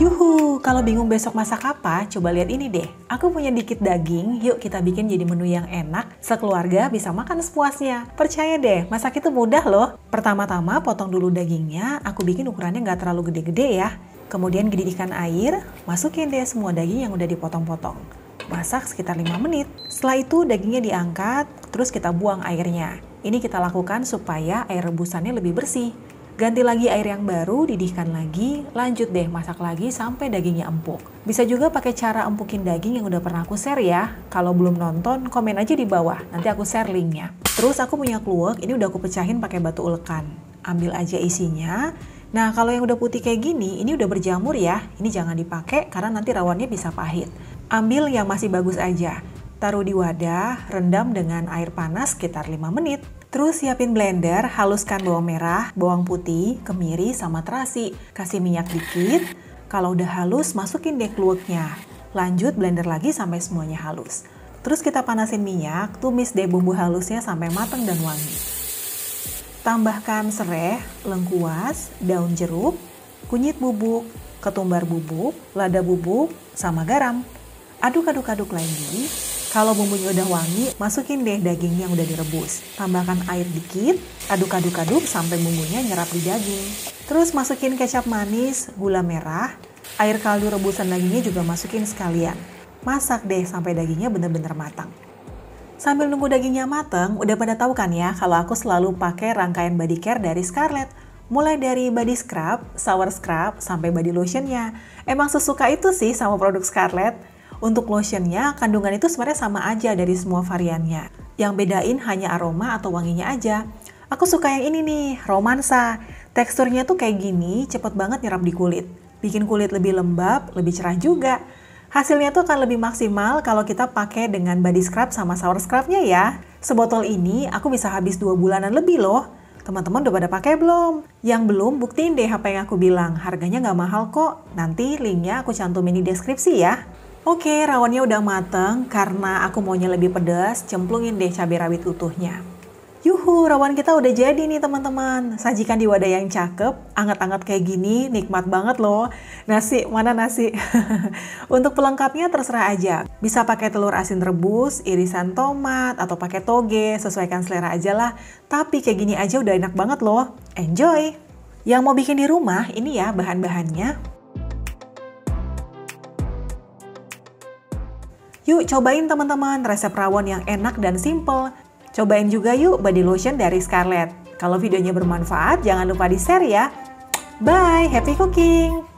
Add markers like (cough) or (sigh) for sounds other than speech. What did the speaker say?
Yuhu, kalau bingung besok masak apa, coba lihat ini deh. Aku punya dikit daging, yuk kita bikin jadi menu yang enak, sekeluarga bisa makan sepuasnya. Percaya deh, masak itu mudah loh. Pertama-tama potong dulu dagingnya, aku bikin ukurannya nggak terlalu gede-gede ya. Kemudian didihkan air, masukin deh semua daging yang udah dipotong-potong. Masak sekitar 5 menit. Setelah itu dagingnya diangkat, terus kita buang airnya. Ini kita lakukan supaya air rebusannya lebih bersih. Ganti lagi air yang baru, didihkan lagi, lanjut deh masak lagi sampai dagingnya empuk. Bisa juga pakai cara empukin daging yang udah pernah aku share ya. Kalau belum nonton, komen aja di bawah, nanti aku share linknya. Terus aku punya kluwek, ini udah aku pecahin pakai batu ulekan. Ambil aja isinya, Nah, kalau yang udah putih kayak gini, ini udah berjamur ya. Ini jangan dipakai karena nanti rawannya bisa pahit. Ambil yang masih bagus aja. Taruh di wadah, rendam dengan air panas sekitar 5 menit. Terus siapin blender, haluskan bawang merah, bawang putih, kemiri, sama terasi. Kasih minyak dikit, kalau udah halus masukin deh kluweknya. Lanjut blender lagi sampai semuanya halus. Terus kita panasin minyak, tumis deh bumbu halusnya sampai matang dan wangi. Tambahkan serai, lengkuas, daun jeruk, kunyit bubuk, ketumbar bubuk, lada bubuk, sama garam aduk-aduk-aduk lagi. Kalau bumbunya udah wangi, masukin deh daging yang udah direbus. Tambahkan air dikit, aduk-aduk-aduk sampai bumbunya nyerap di daging. Terus masukin kecap manis, gula merah, air kaldu rebusan dagingnya juga masukin sekalian. Masak deh sampai dagingnya bener-bener matang. Sambil nunggu dagingnya matang, udah pada tahu kan ya kalau aku selalu pakai rangkaian body care dari Scarlett mulai dari body scrub, shower scrub, sampai body lotionnya. Emang sesuka itu sih sama produk Scarlett. Untuk lotionnya, kandungan itu sebenarnya sama aja dari semua variannya. Yang bedain hanya aroma atau wanginya aja. Aku suka yang ini nih, romansa. Teksturnya tuh kayak gini, cepet banget nyerap di kulit. Bikin kulit lebih lembab, lebih cerah juga. Hasilnya tuh akan lebih maksimal kalau kita pakai dengan body scrub sama shower scrubnya ya. Sebotol ini aku bisa habis 2 bulanan lebih loh. Teman-teman udah pada pakai belum? Yang belum buktiin deh apa yang aku bilang, harganya nggak mahal kok. Nanti linknya aku cantumin di deskripsi ya. Oke, rawannya udah mateng karena aku maunya lebih pedas, cemplungin deh cabai rawit utuhnya. Yuhu, rawan kita udah jadi nih teman-teman. Sajikan di wadah yang cakep, anget-anget kayak gini, nikmat banget loh. Nasi, mana nasi? (laughs) Untuk pelengkapnya terserah aja. Bisa pakai telur asin rebus, irisan tomat, atau pakai toge, sesuaikan selera aja lah. Tapi kayak gini aja udah enak banget loh. Enjoy! Yang mau bikin di rumah, ini ya bahan-bahannya. Yuk cobain teman-teman resep rawon yang enak dan simple. Cobain juga yuk body lotion dari Scarlett. Kalau videonya bermanfaat, jangan lupa di-share ya. Bye, happy cooking!